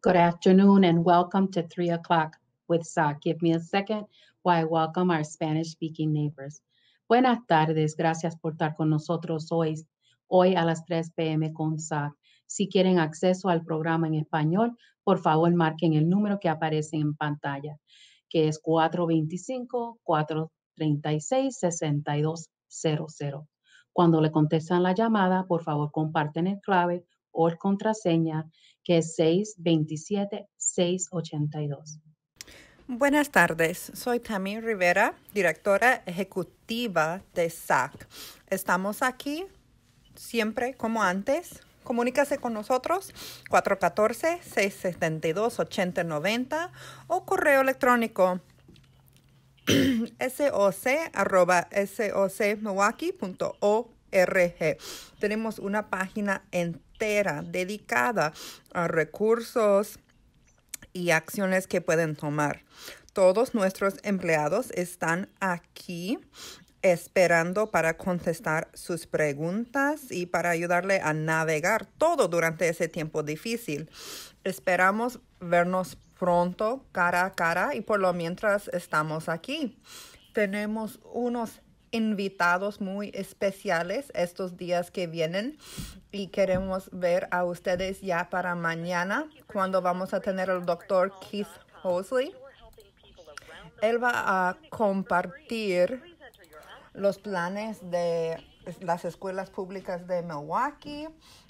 Good afternoon and welcome to 3 o'clock with SAC. Give me a second while I welcome our Spanish speaking neighbors. Buenas tardes, gracias por estar con nosotros hoy, hoy a las 3 p.m. con SAC. Si quieren acceso al programa en español, por favor marquen el número que aparece en pantalla, que es 425-436-6200. Cuando le contestan la llamada, por favor comparten el clave o el contraseña que es 627-682. Buenas tardes, soy Tammy Rivera, directora ejecutiva de SAC. Estamos aquí siempre como antes. Comunícase con nosotros 414-672-8090 o correo electrónico soc.org. Tenemos una página en dedicada a recursos y acciones que pueden tomar. Todos nuestros empleados están aquí esperando para contestar sus preguntas y para ayudarle a navegar todo durante ese tiempo difícil. Esperamos vernos pronto cara a cara y por lo mientras estamos aquí. Tenemos unos invitados muy especiales estos días que vienen y queremos ver a ustedes ya para mañana cuando vamos a tener al doctor Keith Hosley. Él va a compartir los planes de las escuelas públicas de Milwaukee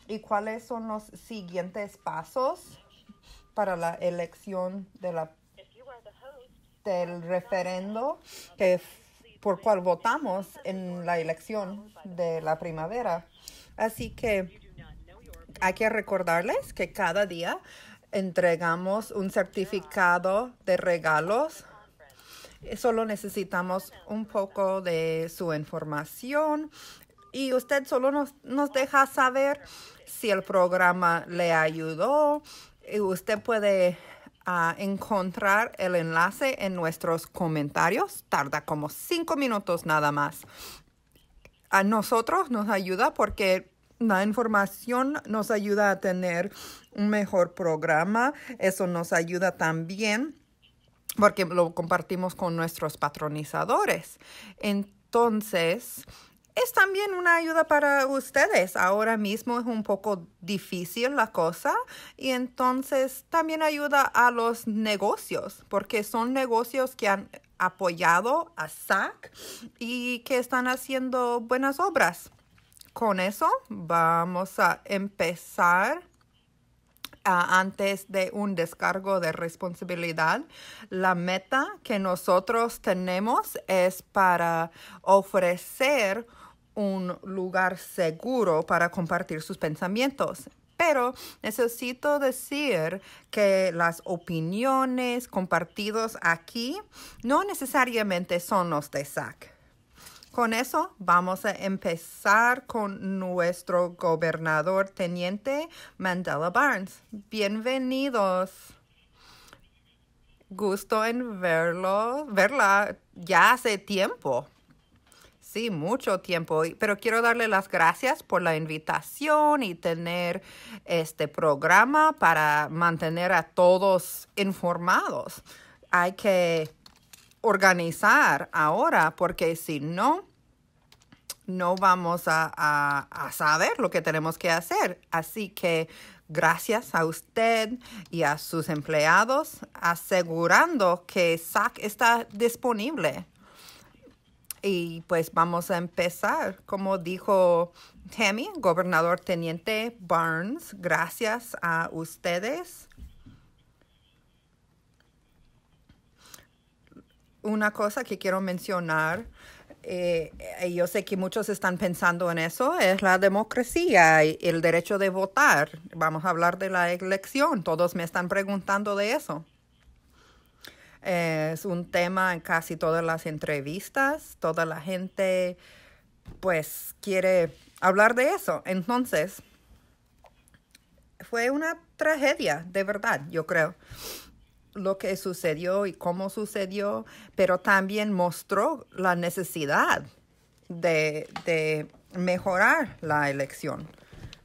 y cuáles son los siguientes pasos para la elección de la, del referendo que por cual votamos en la elección de la primavera. Así que hay que recordarles que cada día entregamos un certificado de regalos. Solo necesitamos un poco de su información y usted solo nos, nos deja saber si el programa le ayudó. Y usted puede a encontrar el enlace en nuestros comentarios. Tarda como cinco minutos nada más. A nosotros nos ayuda porque la información nos ayuda a tener un mejor programa. Eso nos ayuda también porque lo compartimos con nuestros patronizadores. Entonces, es también una ayuda para ustedes. Ahora mismo es un poco difícil la cosa y entonces también ayuda a los negocios porque son negocios que han apoyado a SAC y que están haciendo buenas obras. Con eso vamos a empezar ah, antes de un descargo de responsabilidad. La meta que nosotros tenemos es para ofrecer un lugar seguro para compartir sus pensamientos. Pero necesito decir que las opiniones compartidas aquí no necesariamente son los de SAC. Con eso vamos a empezar con nuestro gobernador teniente Mandela Barnes. Bienvenidos. Gusto en verlo, verla ya hace tiempo mucho tiempo, pero quiero darle las gracias por la invitación y tener este programa para mantener a todos informados. Hay que organizar ahora porque si no, no vamos a, a, saber lo que tenemos que hacer. Así que gracias a usted y a sus empleados asegurando que SAC está disponible. Y pues vamos a empezar. Como dijo Tammy, gobernador teniente Barnes, gracias a ustedes. Una cosa que quiero mencionar, eh, yo sé que muchos están pensando en eso, es la democracia y el derecho de votar. Vamos a hablar de la elección. Todos me están preguntando de eso. Es un tema en casi todas las entrevistas. Toda la gente pues quiere hablar de eso. Entonces, fue una tragedia, de verdad, yo creo lo que sucedió y cómo sucedió, pero también mostró la necesidad de, de, mejorar la elección,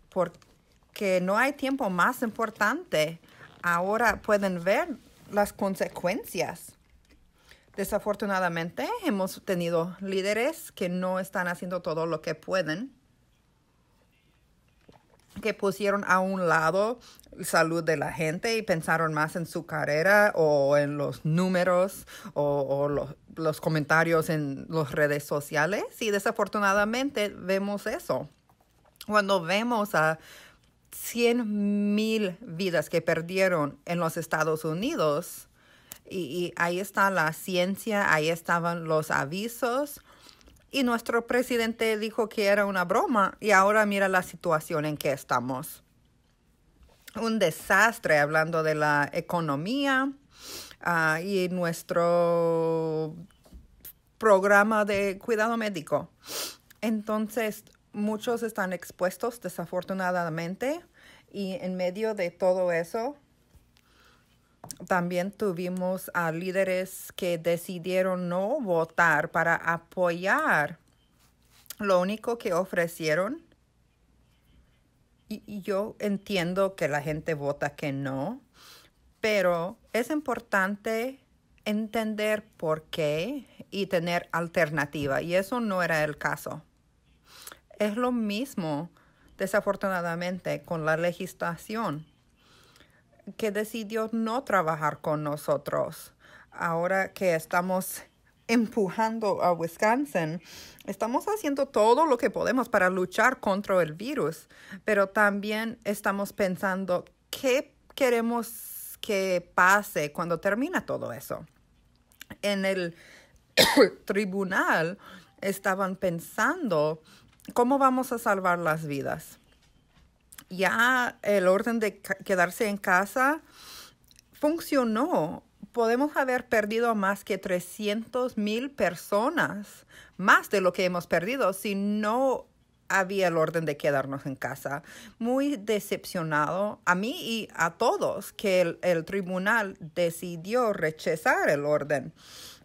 porque no hay tiempo más importante. Ahora pueden ver las consecuencias. Desafortunadamente, hemos tenido líderes que no están haciendo todo lo que pueden, que pusieron a un lado la salud de la gente y pensaron más en su carrera o en los números o, los, los, comentarios en las redes sociales. Y desafortunadamente vemos eso. Cuando vemos a 100 mil vidas que perdieron en los Estados Unidos. Y, ahí está la ciencia, ahí estaban los avisos. Y nuestro presidente dijo que era una broma y ahora mira la situación en que estamos. Un desastre hablando de la economía ah, y nuestro programa de cuidado médico. Entonces, muchos están expuestos desafortunadamente y en medio de todo eso también tuvimos a líderes que decidieron no votar para apoyar lo único que ofrecieron. Y, yo entiendo que la gente vota que no, pero es importante entender por qué y tener alternativa. Y eso no era el caso. Es lo mismo, desafortunadamente, con la legislación que decidió no trabajar con nosotros. Ahora que estamos empujando a Wisconsin, estamos haciendo todo lo que podemos para luchar contra el virus, pero también estamos pensando qué queremos que pase cuando termina todo eso. En el tribunal estaban pensando ¿cómo vamos a salvar las vidas? Ya el orden de quedarse en casa funcionó. Podemos haber perdido más que 300 mil personas, más de lo que hemos perdido, si no había el orden de quedarnos en casa. Muy decepcionado a mí y a todos que el, tribunal decidió rechazar el orden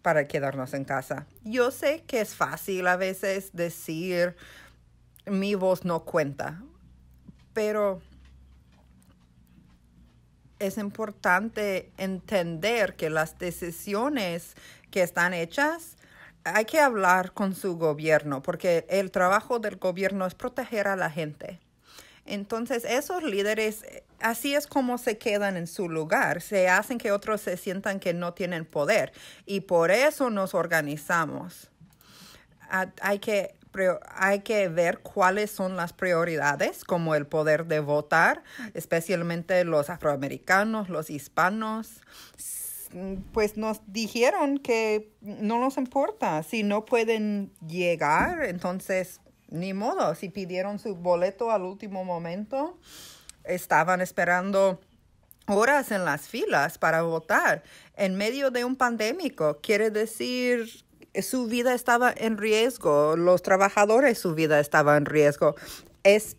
para quedarnos en casa. Yo sé que es fácil a veces decir, mi voz no cuenta. Pero es importante entender que las decisiones que están hechas hay que hablar con su gobierno porque el trabajo del gobierno es proteger a la gente. Entonces esos líderes, así es como se quedan en su lugar, se hacen que otros se sientan que no tienen poder y por eso nos organizamos. Hay que hay que ver cuáles son las prioridades, como el poder de votar, especialmente los afroamericanos, los hispanos. Pues nos dijeron que no nos importa, si no pueden llegar, entonces ni modo, si pidieron su boleto al último momento, estaban esperando horas en las filas para votar en medio de un pandémico. Quiere decir su vida estaba en riesgo, los trabajadores su vida estaba en riesgo. Es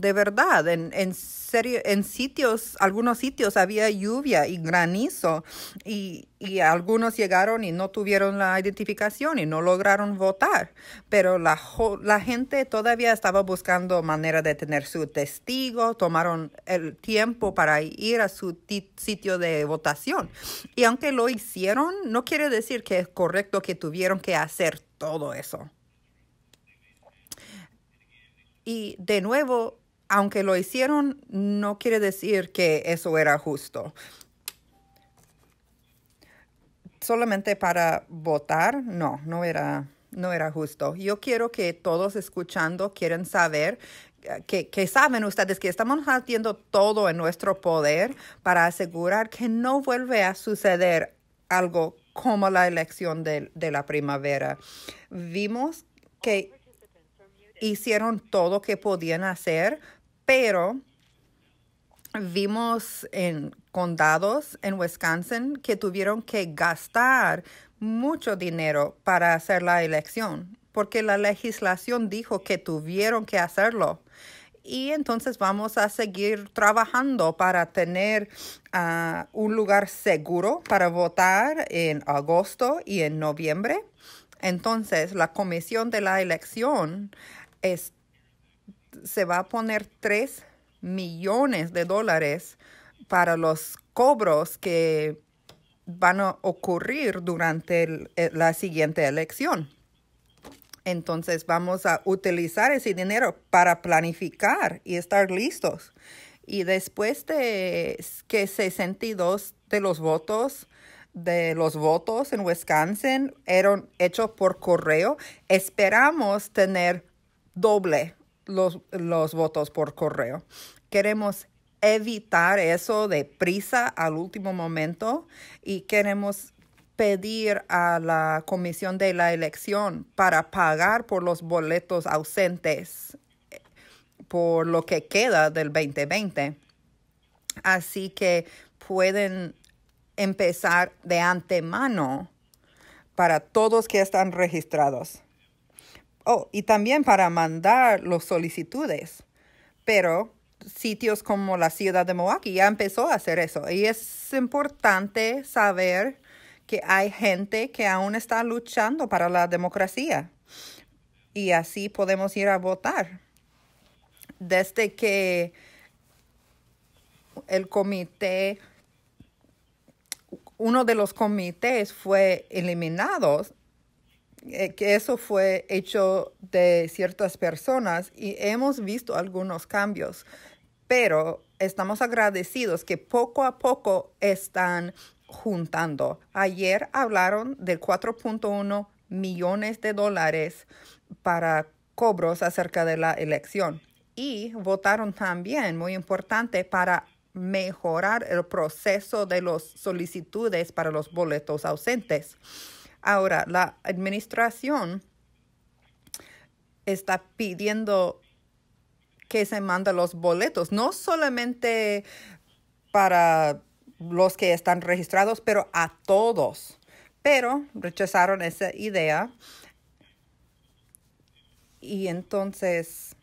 de verdad. En, serio, en sitios, algunos sitios había lluvia y granizo y, algunos llegaron y no tuvieron la identificación y no lograron votar. Pero la, la gente todavía estaba buscando manera de tener su testigo, tomaron el tiempo para ir a su sitio de votación. Y aunque lo hicieron, no quiere decir que es correcto que tuvieron que hacer todo eso. Y de nuevo, aunque lo hicieron, no quiere decir que eso era justo. Solamente para votar, no, no era, no era justo. Yo quiero que todos escuchando quieran saber que, saben ustedes que estamos haciendo todo en nuestro poder para asegurar que no vuelve a suceder algo como la elección de, de la primavera. Vimos que hicieron todo que podían hacer, pero vimos en condados en Wisconsin que tuvieron que gastar mucho dinero para hacer la elección, porque la legislación dijo que tuvieron que hacerlo. Y entonces vamos a seguir trabajando para tener ah, un lugar seguro para votar en agosto y en noviembre. Entonces, la comisión de la elección se va a poner 3 millones de dólares para los cobros que van a ocurrir durante eh, la siguiente elección. Entonces vamos a utilizar ese dinero para planificar y estar listos. Y después de que 62 de los votos de los votos en Wisconsin eran hechos por correo, esperamos tener doble los, los votos por correo. Queremos evitar eso de prisa al último momento y queremos pedir a la comisión de la elección para pagar por los boletos ausentes eh, por lo que queda del 2020. Así que pueden empezar de antemano para todos que están registrados. Oh, y también para mandar las solicitudes. Pero sitios como la ciudad de Milwaukee ya empezó a hacer eso. Y es importante saber que hay gente que aún está luchando para la democracia. Y así podemos ir a votar. Desde que el comité, uno de los comités fue eliminado, eh, que eso fue hecho de ciertas personas y hemos visto algunos cambios, pero estamos agradecidos que poco a poco están juntando. Ayer hablaron de 4.1 millones de dólares para cobros acerca de la elección y votaron también, muy importante, para mejorar el proceso de las solicitudes para los boletos ausentes. Ahora, la administración está pidiendo que se manden los boletos, no solamente para los que están registrados, pero a todos. Pero rechazaron esa idea. Y entonces,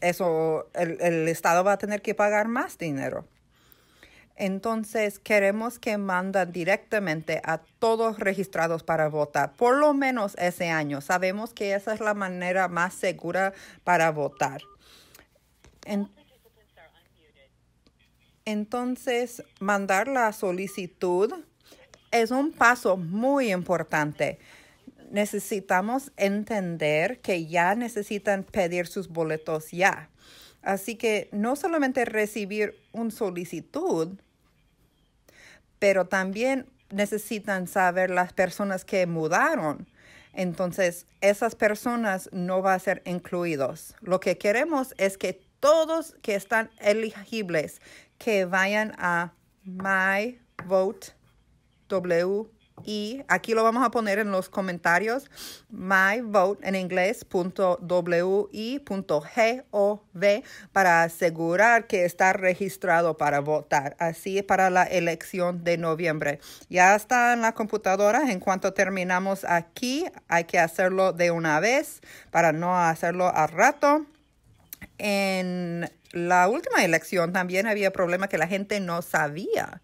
eso, el, el Estado va a tener que pagar más dinero entonces queremos que mandan directamente a todos registrados para votar, por lo menos ese año. Sabemos que esa es la manera más segura para votar. entonces, mandar la solicitud es un paso muy importante. Necesitamos entender que ya necesitan pedir sus boletos ya. Así que no solamente recibir una solicitud, pero también necesitan saber las personas que mudaron. Entonces, esas personas no van a ser incluidos. Lo que queremos es que todos que están elegibles que vayan a w y aquí lo vamos a poner en los comentarios myvote en v para asegurar que está registrado para votar. Así para la elección de noviembre. Ya está en la computadora. En cuanto terminamos aquí, hay que hacerlo de una vez para no hacerlo a rato. En la última elección también había problema que la gente no sabía.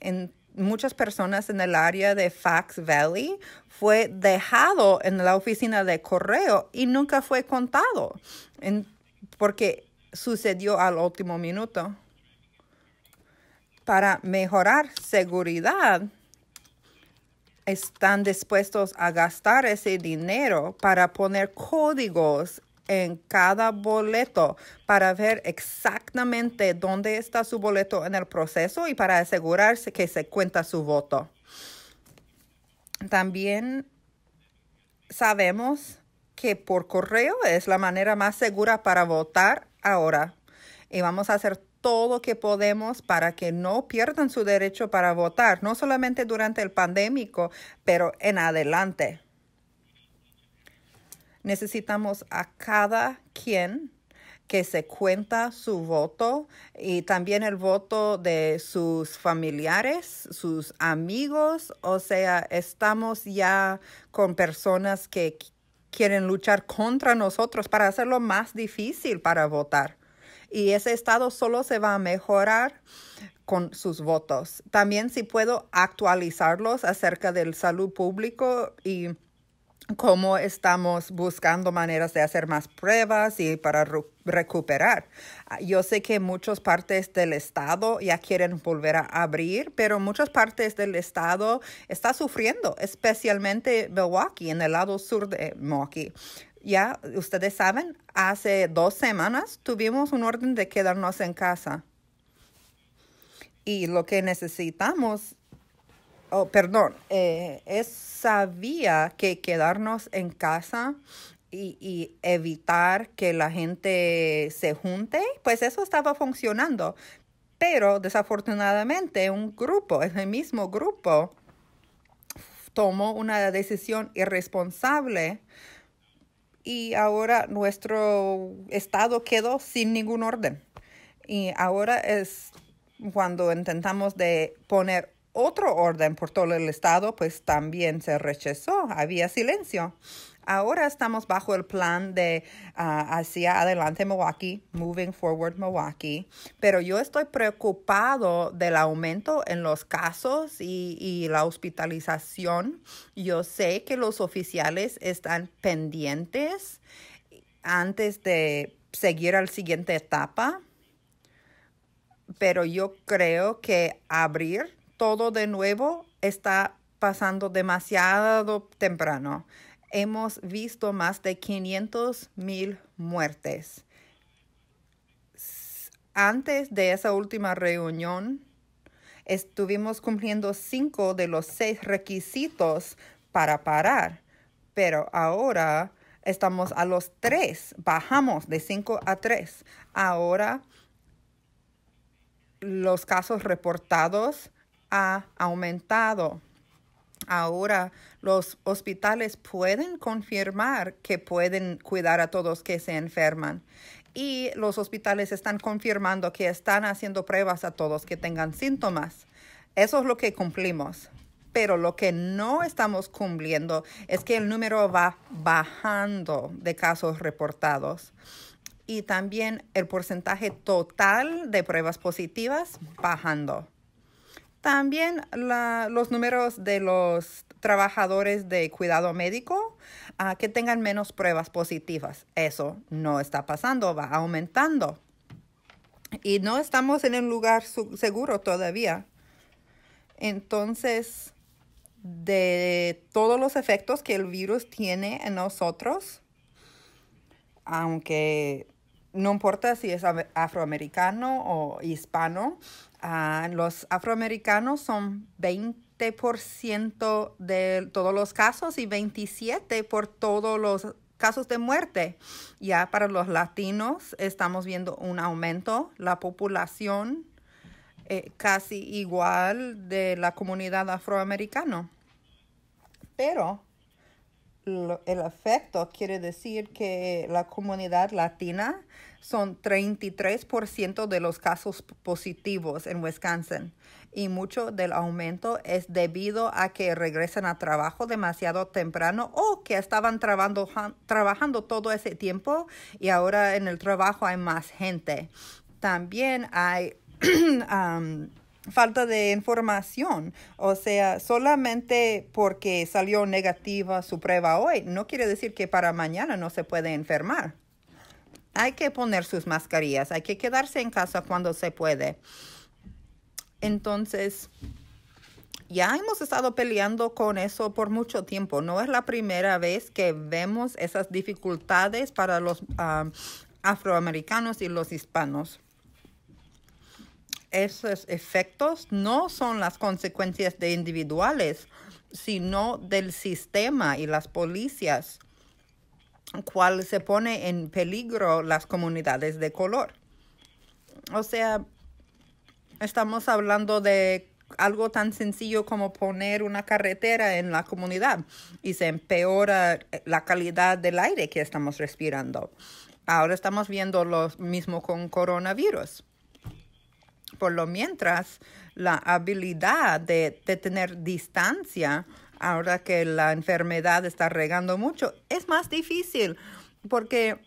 En muchas personas en el área de Fax Valley fue dejado en la oficina de correo y nunca fue contado porque sucedió al último minuto. Para mejorar seguridad, están dispuestos a gastar ese dinero para poner códigos en cada boleto para ver exactamente dónde está su boleto en el proceso y para asegurarse que se cuenta su voto. También sabemos que por correo es la manera más segura para votar ahora y vamos a hacer todo lo que podemos para que no pierdan su derecho para votar, no solamente durante el pandémico, pero en adelante. Necesitamos a cada quien que se cuenta su voto y también el voto de sus familiares, sus amigos. O sea, estamos ya con personas que quieren luchar contra nosotros para hacerlo más difícil para votar. Y ese estado solo se va a mejorar con sus votos. También si puedo actualizarlos acerca del salud público y cómo estamos buscando maneras de hacer más pruebas y para recuperar. Ah, yo sé que muchas partes del estado ya quieren volver a abrir, pero muchas partes del estado está sufriendo, especialmente Milwaukee, en el lado sur de Milwaukee. Ya ustedes saben, hace dos semanas tuvimos un orden de quedarnos en casa. Y lo que necesitamos oh, perdón, eh, es, sabía que quedarnos en casa y, evitar que la gente se junte, pues eso estaba funcionando. Pero desafortunadamente un grupo, ese mismo grupo, tomó una decisión irresponsable y ahora nuestro estado quedó sin ningún orden. Y ahora es cuando intentamos de poner otro orden por todo el estado pues también se rechazó, había silencio. Ahora estamos bajo el plan de ah, hacia adelante Milwaukee, Moving Forward Milwaukee, pero yo estoy preocupado del aumento en los casos y, la hospitalización. Yo sé que los oficiales están pendientes antes de seguir a la siguiente etapa, pero yo creo que abrir todo de nuevo está pasando demasiado temprano. Hemos visto más de 500 mil muertes. Antes de esa última reunión, estuvimos cumpliendo cinco de los seis requisitos para parar, pero ahora estamos a los tres, bajamos de cinco a tres. Ahora los casos reportados ha aumentado. Ahora los hospitales pueden confirmar que pueden cuidar a todos que se enferman y los hospitales están confirmando que están haciendo pruebas a todos que tengan síntomas. Eso es lo que cumplimos. Pero lo que no estamos cumpliendo es que el número va bajando de casos reportados. Y también el porcentaje total de pruebas positivas bajando. También los números de los trabajadores de cuidado médico ah, que tengan menos pruebas positivas. Eso no está pasando, va aumentando. Y no estamos en un lugar seguro todavía. Entonces, de todos los efectos que el virus tiene en nosotros, aunque no importa si es afroamericano o hispano, Ah, los afroamericanos son 20% de todos los casos y 27% por todos los casos de muerte. Ya para los latinos estamos viendo un aumento. La población eh, casi igual de la comunidad afroamericana. Pero el efecto quiere decir que la comunidad latina son 33% de los casos positivos en Wisconsin y mucho del aumento es debido a que regresan a trabajo demasiado temprano o que estaban trabajando todo ese tiempo y ahora en el trabajo hay más gente. También hay falta de información. O sea, solamente porque salió negativa su prueba hoy, no quiere decir que para mañana no se puede enfermar hay que poner sus mascarillas, hay que quedarse en casa cuando se puede. Entonces, ya hemos estado peleando con eso por mucho tiempo. No es la primera vez que vemos esas dificultades para los ah, afroamericanos y los hispanos. Esos efectos no son las consecuencias de individuales, sino del sistema y las policías cual se pone en peligro las comunidades de color. O sea, estamos hablando de algo tan sencillo como poner una carretera en la comunidad y se empeora eh, la calidad del aire que estamos respirando. Ahora estamos viendo lo mismo con coronavirus. Por lo mientras, la habilidad de tener distancia ahora que la enfermedad está regando mucho, es más difícil porque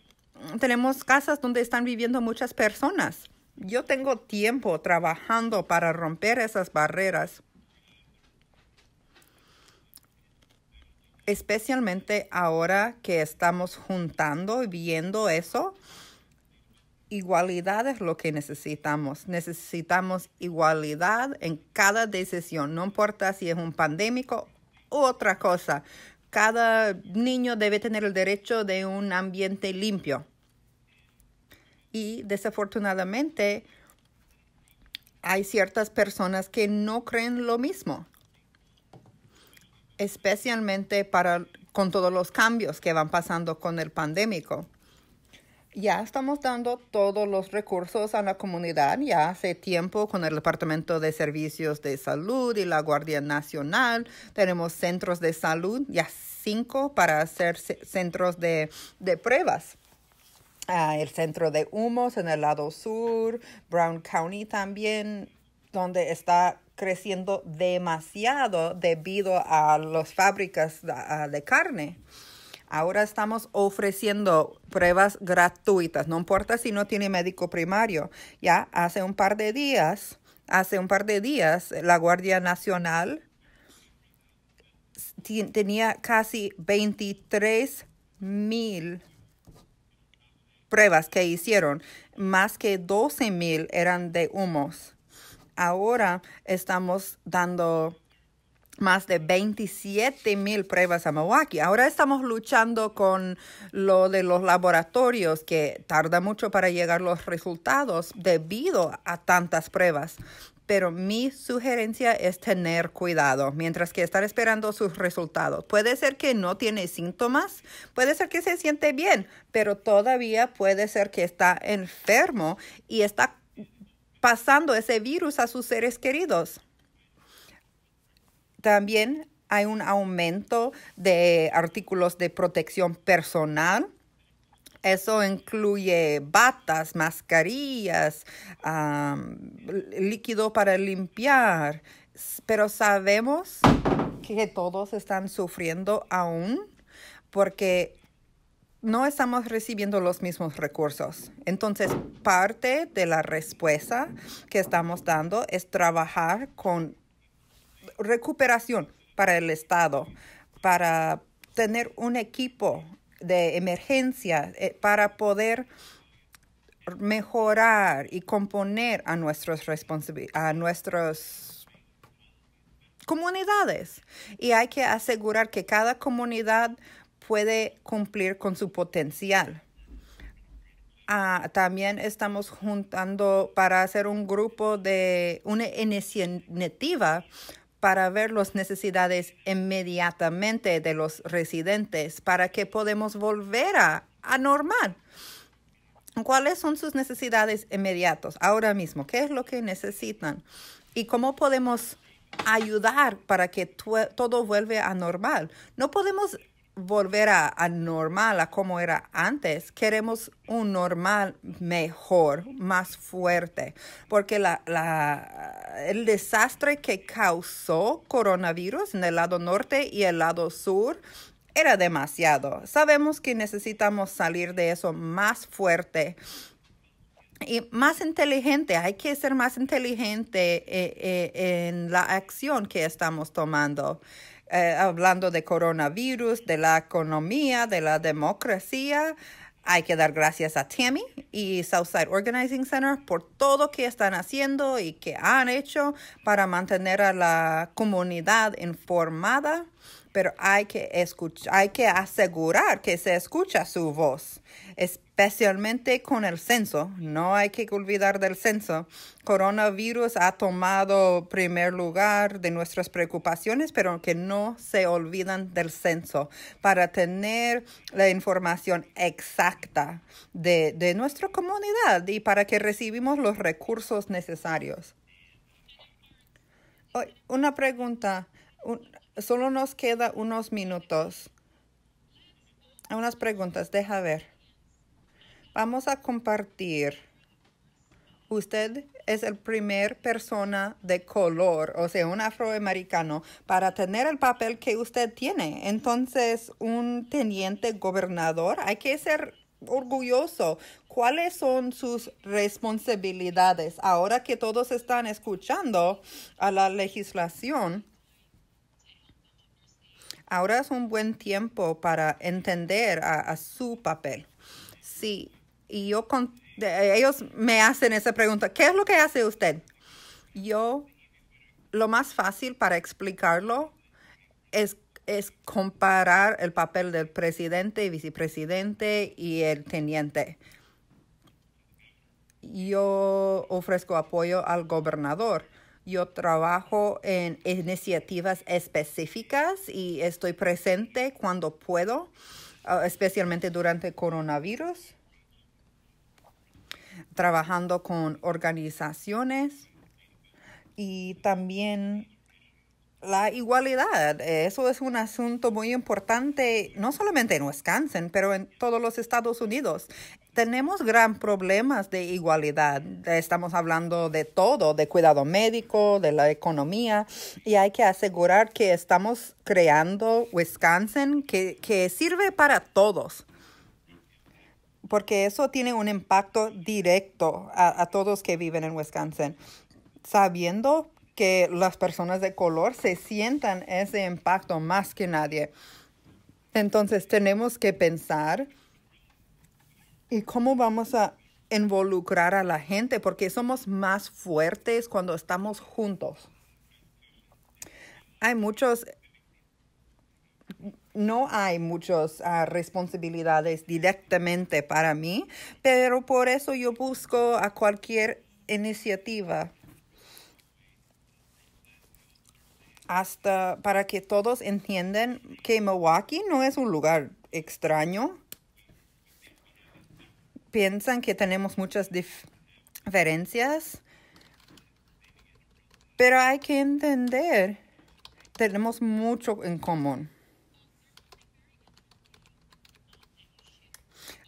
tenemos casas donde están viviendo muchas personas. Yo tengo tiempo trabajando para romper esas barreras. Especialmente ahora que estamos juntando y viendo eso, igualdad es lo que necesitamos. Necesitamos igualdad en cada decisión, no importa si es un pandémico otra cosa. Cada niño debe tener el derecho de un ambiente limpio. Y desafortunadamente hay ciertas personas que no creen lo mismo, especialmente para, con todos los cambios que van pasando con el pandémico ya estamos dando todos los recursos a la comunidad. Ya hace tiempo con el Departamento de Servicios de Salud y la Guardia Nacional tenemos centros de salud, ya cinco para hacer centros de, pruebas. Ah, el centro de humos en el lado sur, Brown County también, donde está creciendo demasiado debido a las fábricas de carne. Ahora estamos ofreciendo pruebas gratuitas, no importa si no tiene médico primario. Ya hace un par de días, hace un par de días, la Guardia Nacional tenía casi 23 mil pruebas que hicieron, más que 12 mil eran de humos. Ahora estamos dando más de 27 mil pruebas a Milwaukee. Ahora estamos luchando con lo de los laboratorios que tarda mucho para llegar los resultados debido a tantas pruebas. Pero mi sugerencia es tener cuidado mientras que estar esperando sus resultados. Puede ser que no tiene síntomas, puede ser que se siente bien, pero todavía puede ser que está enfermo y está pasando ese virus a sus seres queridos. También hay un aumento de artículos de protección personal. Eso incluye batas, mascarillas, líquido para limpiar. Pero sabemos que todos están sufriendo aún porque no estamos recibiendo los mismos recursos. Entonces, parte de la respuesta que estamos dando es trabajar con recuperación para el Estado, para tener un equipo de emergencia, eh, para poder mejorar y componer a, nuestros a nuestras comunidades. Y hay que asegurar que cada comunidad puede cumplir con su potencial. Ah, también estamos juntando para hacer un grupo de una iniciativa para ver las necesidades inmediatamente de los residentes para que podamos volver a, a normal. ¿Cuáles son sus necesidades inmediatas ahora mismo? ¿Qué es lo que necesitan? ¿Y cómo podemos ayudar para que todo vuelva a normal? No podemos volver a, normal, a como era antes. Queremos un normal mejor, más fuerte, porque el desastre que causó coronavirus en el lado norte y el lado sur era demasiado. Sabemos que necesitamos salir de eso más fuerte. Y más inteligente, hay que ser más inteligente eh, eh, en la acción que estamos tomando. Eh, hablando de coronavirus, de la economía, de la democracia. Hay que dar gracias a Tammy y Southside Organizing Center por todo que están haciendo y que han hecho para mantener a la comunidad informada, pero hay que escuchar, hay que asegurar que se escucha su voz especialmente con el censo. No hay que olvidar del censo. Coronavirus ha tomado primer lugar de nuestras preocupaciones, pero que no se olvidan del censo para tener la información exacta de, nuestra comunidad y para que recibimos los recursos necesarios. una pregunta. solo nos queda unos minutos. Unas preguntas, deja ver. Vamos a compartir. Usted es el primer persona de color, o sea, un afroamericano, para tener el papel que usted tiene. Entonces, un teniente gobernador, hay que ser orgulloso. ¿Cuáles son sus responsabilidades? Ahora que todos están escuchando a la legislación, ahora es un buen tiempo para entender a, su papel. Sí, y yo con, ellos me hacen esa pregunta, ¿qué es lo que hace usted? Yo, lo más fácil para explicarlo es, comparar el papel del presidente, vicepresidente y el teniente. Yo ofrezco apoyo al gobernador. Yo trabajo en iniciativas específicas y estoy presente cuando puedo, ah, especialmente durante coronavirus trabajando con organizaciones y también la igualdad. Eso es un asunto muy importante, no solamente en Wisconsin, pero en todos los Estados Unidos. Tenemos gran problemas de igualdad. Estamos hablando de todo, de cuidado médico, de la economía, y hay que asegurar que estamos creando Wisconsin que, que sirve para todos porque eso tiene un impacto directo a, todos que viven en Wisconsin. Sabiendo que las personas de color se sientan ese impacto más que nadie. Entonces tenemos que pensar y cómo vamos a involucrar a la gente, porque somos más fuertes cuando estamos juntos. Hay muchos no hay muchas ah, responsabilidades directamente para mí, pero por eso yo busco a cualquier iniciativa hasta para que todos entiendan que Milwaukee no es un lugar extraño. Piensan que tenemos muchas diferencias, pero hay que entender, tenemos mucho en común.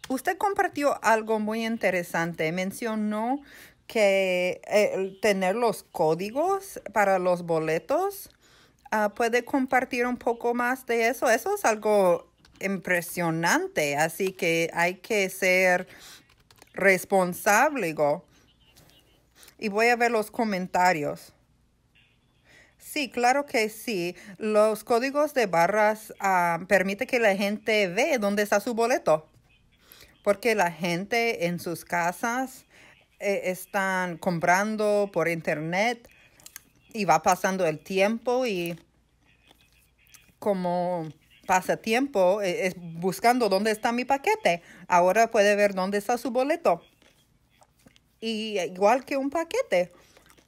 usted compartió algo muy interesante. Mencionó que eh, tener los códigos para los boletos. Ah, ¿Puede compartir un poco más de eso? Eso es algo impresionante, así que hay que ser responsable. Y voy a ver los comentarios. Sí, claro que sí. Los códigos de barras permiten ah, permite que la gente ve dónde está su boleto porque la gente en sus casas eh, están comprando por internet y va pasando el tiempo y como pasatiempo eh, es buscando dónde está mi paquete. Ahora puede ver dónde está su boleto. Y eh, igual que un paquete,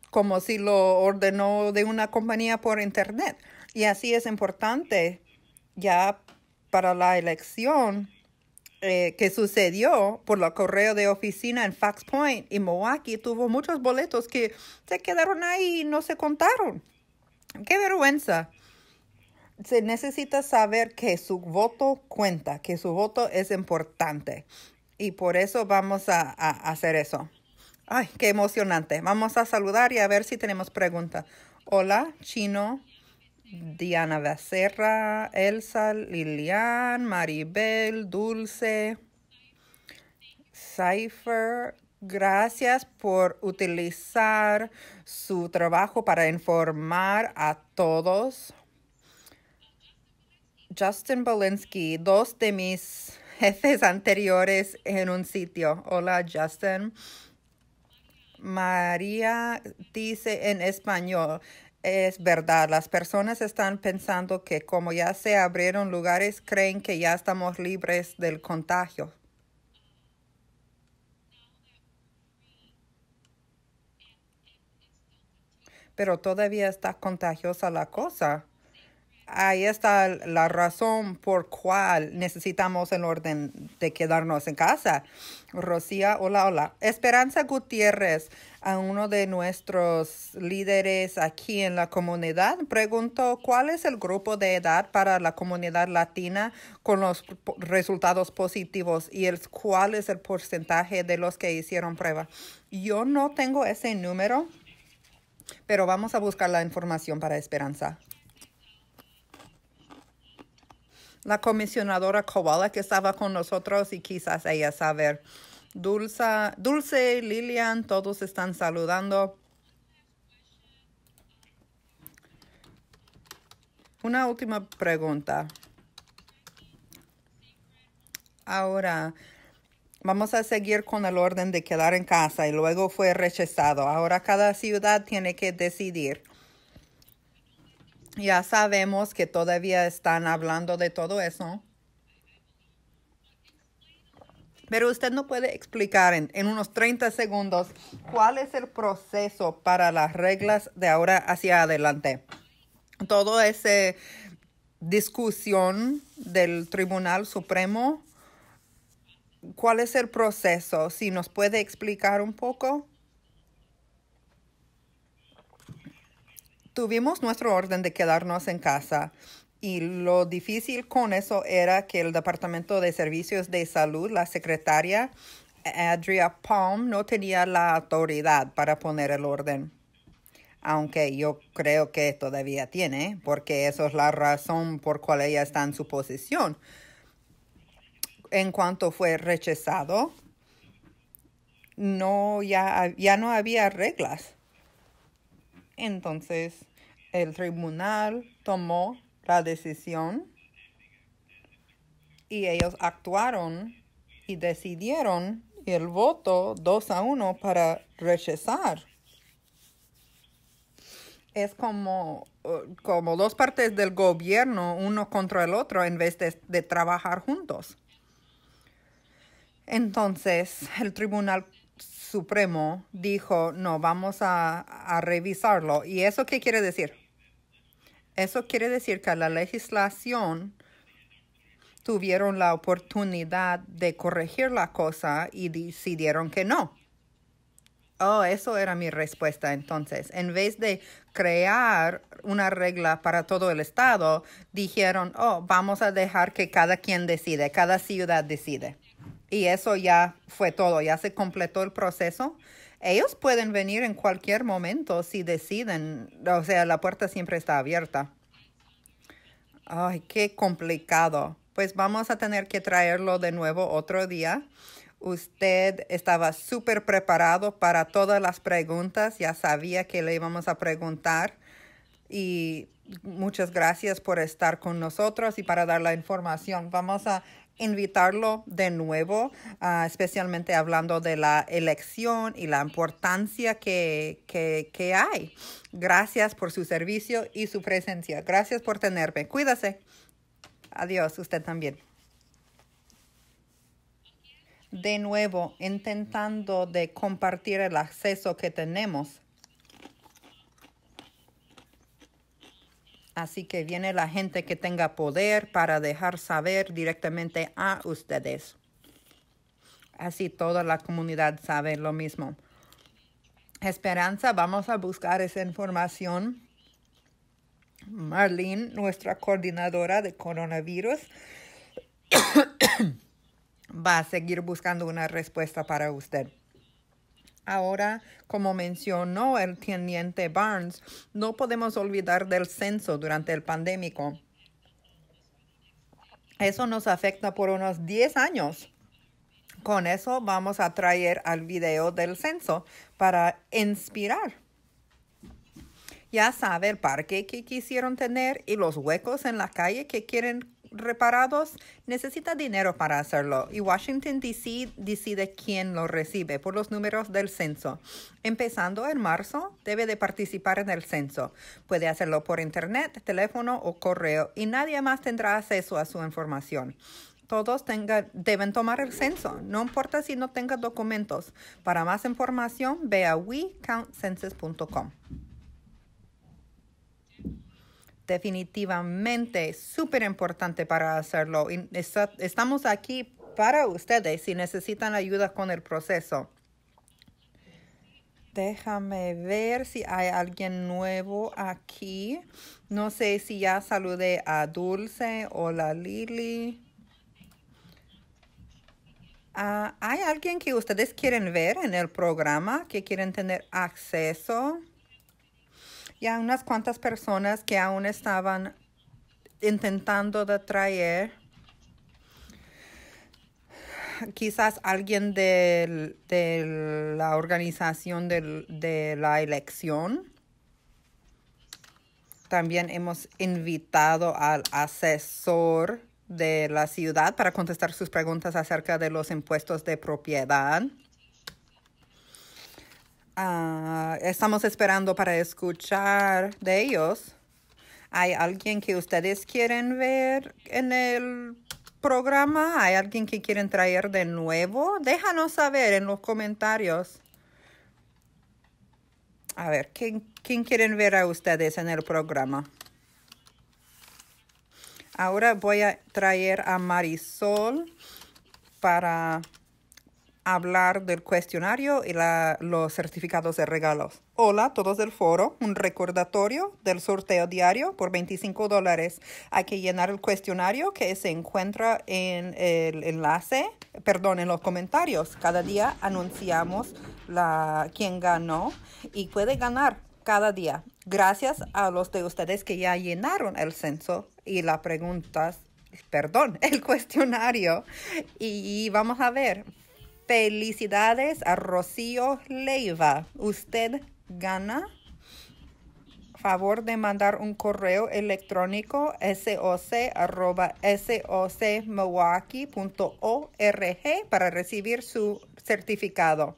como si lo ordenó de una compañía por internet. Y así es importante ya para la elección eh, que sucedió por la correo de oficina en Fox Point y Milwaukee tuvo muchos boletos que se quedaron ahí y no se contaron. ¡Qué vergüenza! Se necesita saber que su voto cuenta, que su voto es importante. Y por eso vamos a, a hacer eso. ¡Ay, qué emocionante! Vamos a saludar y a ver si tenemos preguntas. Hola, Chino. Diana Becerra, Elsa, Lilian, Maribel, Dulce, Cypher. Gracias por utilizar su trabajo para informar a todos. Justin Bolinsky, dos de mis jefes anteriores en un sitio. Hola, Justin. María dice en español, es verdad, las personas están pensando que como ya se abrieron lugares, creen que ya estamos libres del contagio. Pero todavía está contagiosa la cosa. Ahí está la razón por cual necesitamos el orden de quedarnos en casa. Rocía, hola, hola. Esperanza Gutiérrez a uno de nuestros líderes aquí en la comunidad. Preguntó cuál es el grupo de edad para la comunidad latina con los resultados positivos y el, cuál es el porcentaje de los que hicieron prueba. Yo no tengo ese número, pero vamos a buscar la información para Esperanza. La comisionadora Kowala que estaba con nosotros y quizás ella saber. Dulce, Dulce, Lilian, todos están saludando. Una última pregunta. Ahora, vamos a seguir con el orden de quedar en casa y luego fue rechazado. Ahora cada ciudad tiene que decidir. Ya sabemos que todavía están hablando de todo eso. Pero usted no puede explicar en, unos 30 segundos cuál es el proceso para las reglas de ahora hacia adelante. Todo ese discusión del Tribunal Supremo, ¿cuál es el proceso? Si nos puede explicar un poco. Tuvimos nuestro orden de quedarnos en casa y lo difícil con eso era que el Departamento de Servicios de Salud, la secretaria Adria Palm, no tenía la autoridad para poner el orden. Aunque yo creo que todavía tiene, porque eso es la razón por cual ella está en su posición. En cuanto fue rechazado, no, ya, ya no había reglas. Entonces, el tribunal tomó la decisión y ellos actuaron y decidieron el voto 2 a uno para rechazar. Es como, eh, como dos partes del gobierno, uno contra el otro, en vez de, de trabajar juntos. Entonces, el Tribunal Supremo dijo, no, vamos a, a revisarlo. ¿Y eso qué quiere decir? Eso quiere decir que la legislación tuvieron la oportunidad de corregir la cosa y decidieron que no. Oh, eso era mi respuesta entonces. En vez de crear una regla para todo el estado, dijeron, oh, vamos a dejar que cada quien decide, cada ciudad decide. Y eso ya fue todo, ya se completó el proceso ellos pueden venir en cualquier momento si deciden. O sea, la puerta siempre está abierta. Ay, qué complicado. Pues vamos a tener que traerlo de nuevo otro día. Usted estaba súper preparado para todas las preguntas. Ya sabía que le íbamos a preguntar. Y muchas gracias por estar con nosotros y para dar la información. Vamos a invitarlo de nuevo, ah, especialmente hablando de la elección y la importancia que, hay. Gracias por su servicio y su presencia. Gracias por tenerme. Cuídase. Adiós, usted también de nuevo intentando de compartir el acceso que tenemos Así que viene la gente que tenga poder para dejar saber directamente a ustedes. Así toda la comunidad sabe lo mismo. Esperanza, vamos a buscar esa información. Marlene, nuestra coordinadora de coronavirus, va a seguir buscando una respuesta para usted. Ahora, como mencionó el teniente Barnes, no podemos olvidar del censo durante el pandémico. Eso nos afecta por unos 10 años. Con eso vamos a traer al video del censo para inspirar. Ya sabe el parque que quisieron tener y los huecos en la calle que quieren reparados, necesita dinero para hacerlo y Washington, D.C. decide quién lo recibe por los números del censo. Empezando en marzo, debe de participar en el censo. Puede hacerlo por internet, teléfono o correo y nadie más tendrá acceso a su información todos deben tomar el censo, no importa si no tenga documentos. Para más información, vea wecountcensus.com definitivamente súper importante para hacerlo. estamos aquí para ustedes si necesitan ayuda con el proceso. Déjame ver si hay alguien nuevo aquí. No sé si ya saludé a Dulce. la Lili. Ah, ¿Hay alguien que ustedes quieren ver en el programa, que quieren tener acceso? y a unas cuantas personas que aún estaban intentando de traer quizás alguien de, la organización de la elección. También hemos invitado al asesor de la ciudad para contestar sus preguntas acerca de los impuestos de propiedad. Ah, estamos esperando para escuchar de ellos. ¿Hay alguien que ustedes quieren ver en el programa? ¿Hay alguien que quieren traer de nuevo? Déjanos saber en los comentarios. A ver, ¿quién, quién quieren ver a ustedes en el programa? Ahora voy a traer a Marisol para hablar del cuestionario y la, los certificados de regalos. Hola todos del foro, un recordatorio del sorteo diario por 25 dólares. Hay que llenar el cuestionario que se encuentra en el enlace, perdón, en los comentarios. Cada día anunciamos la, quién ganó y puede ganar cada día. Gracias a los de ustedes que ya llenaron el censo y las preguntas perdón, el cuestionario y vamos a ver, Felicidades a Rocío Leiva. Usted gana. Favor de mandar un correo electrónico soc.socmilwaukee.org para recibir su certificado.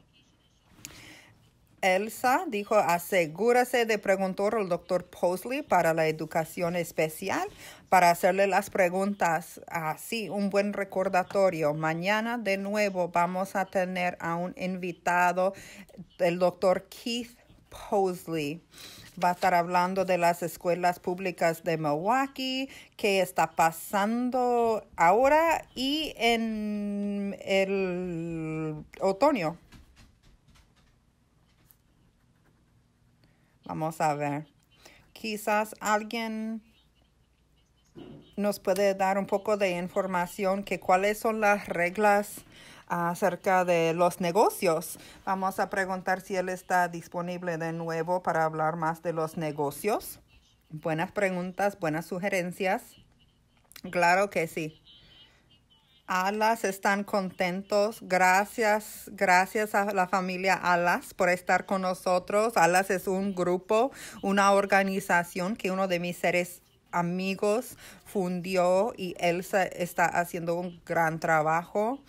Elsa dijo, asegúrese de preguntar al doctor Posley para la educación especial para hacerle las preguntas. Así, un buen recordatorio. Mañana de nuevo vamos a tener a un invitado, el doctor Keith Posley. Va a estar hablando de las escuelas públicas de Milwaukee, qué está pasando ahora y en el otoño. Vamos a ver. Quizás alguien nos puede dar un poco de información que cuáles son las reglas acerca de los negocios. Vamos a preguntar si él está disponible de nuevo para hablar más de los negocios. Buenas preguntas, buenas sugerencias. Claro que sí. Alas están contentos. Gracias, gracias a la familia Alas por estar con nosotros. Alas es un grupo, una organización que uno de mis seres amigos fundió y Elsa está haciendo un gran trabajo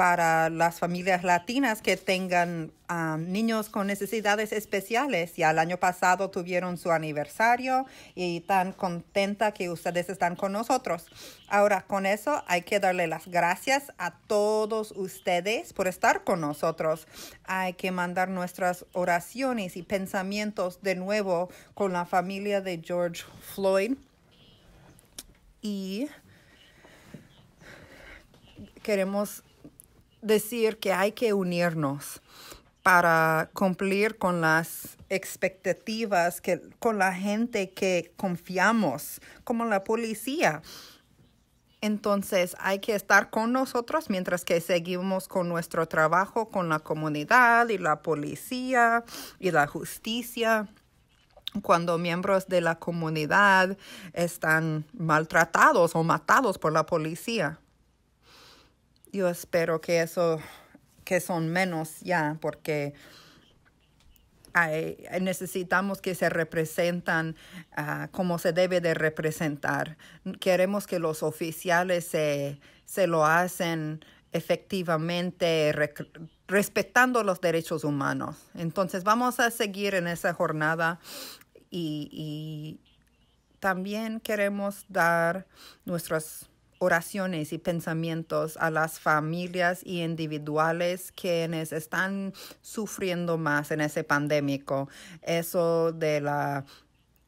para las familias latinas que tengan niños con necesidades especiales. Ya el año pasado tuvieron su aniversario y tan contenta que ustedes están con nosotros. Ahora, con eso hay que darle las gracias a todos ustedes por estar con nosotros. Hay que mandar nuestras oraciones y pensamientos de nuevo con la familia de George Floyd. Y queremos decir que hay que unirnos para cumplir con las expectativas que con la gente que confiamos, como la policía. Entonces hay que estar con nosotros mientras que seguimos con nuestro trabajo con la comunidad y la policía y la justicia. Cuando miembros de la comunidad están maltratados o matados por la policía yo espero que eso, que son menos ya, porque necesitamos que se representan ah, como se debe de representar. Queremos que los oficiales se, lo hacen efectivamente respetando los derechos humanos. Entonces vamos a seguir en esa jornada y, y también queremos dar nuestras oraciones y pensamientos a las familias y individuales quienes están sufriendo más en ese pandémico. Eso de la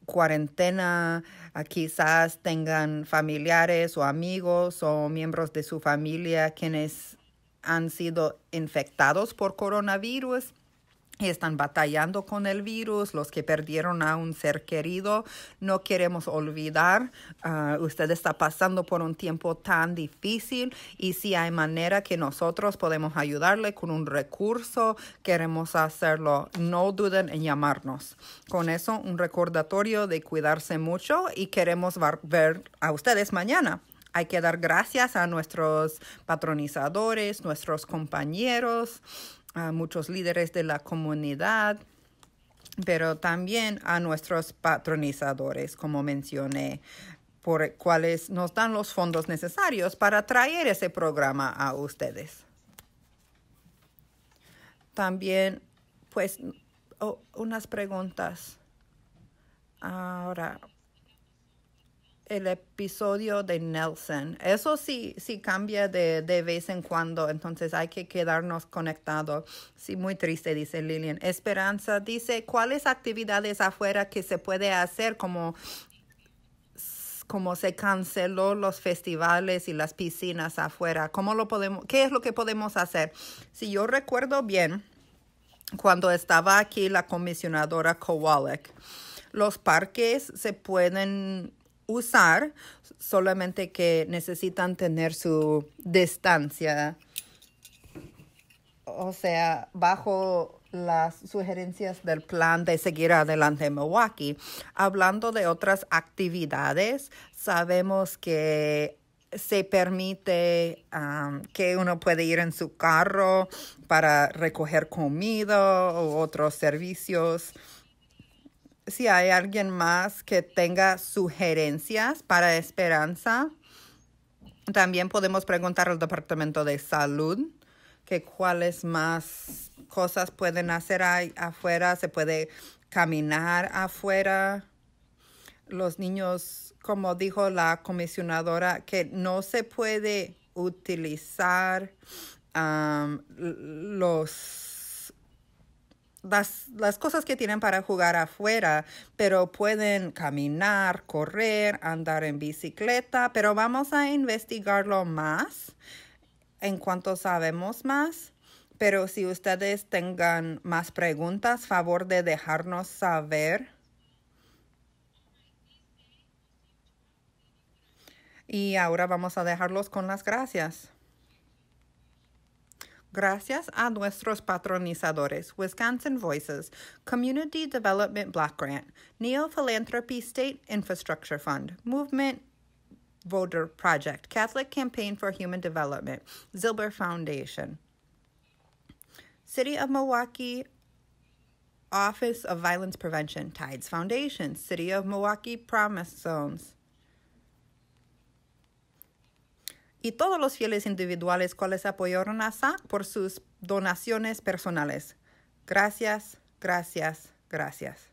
cuarentena, ah, quizás tengan familiares o amigos o miembros de su familia quienes han sido infectados por coronavirus están batallando con el virus, los que perdieron a un ser querido. No queremos olvidar, ah, usted está pasando por un tiempo tan difícil y si hay manera que nosotros podemos ayudarle con un recurso, queremos hacerlo. No duden en llamarnos. Con eso, un recordatorio de cuidarse mucho y queremos ver a ustedes mañana. Hay que dar gracias a nuestros patronizadores, nuestros compañeros a muchos líderes de la comunidad, pero también a nuestros patronizadores, como mencioné, por cuales nos dan los fondos necesarios para traer ese programa a ustedes. También, pues, unas preguntas. Ahora, el episodio de Nelson. Eso sí, cambia de, vez en cuando, entonces hay que quedarnos conectados. Sí, muy triste, dice Lilian. Esperanza dice, ¿cuáles actividades afuera que se puede hacer como como se canceló los festivales y las piscinas afuera, lo podemos, qué es lo que podemos hacer? Si yo recuerdo bien, cuando estaba aquí la comisionadora Kowalik, los parques se pueden usar, solamente que necesitan tener su distancia. O sea, bajo las sugerencias del plan de seguir adelante en Milwaukee. Hablando de otras actividades, sabemos que se permite um, que uno puede ir en su carro para recoger comida u otros servicios si hay alguien más que tenga sugerencias para Esperanza. También podemos preguntar al Departamento de Salud que cuáles más cosas pueden hacer ahí afuera. Se puede caminar afuera. Los niños, como dijo la comisionadora, que no se puede utilizar los las, cosas que tienen para jugar afuera, pero pueden caminar, correr, andar en bicicleta, pero vamos a investigarlo más en cuanto sabemos más. Pero si ustedes tengan más preguntas, favor de dejarnos saber. Y ahora vamos a dejarlos con las gracias. Gracias a nuestros patronizadores, Wisconsin Voices, Community Development Block Grant, Neo Philanthropy State Infrastructure Fund, Movement Voter Project, Catholic Campaign for Human Development, Zilber Foundation. City of Milwaukee Office of Violence Prevention, Tides Foundation, City of Milwaukee Promise Zones. y todos los fieles individuales cuales apoyaron a SA por sus donaciones personales. Gracias, gracias, gracias.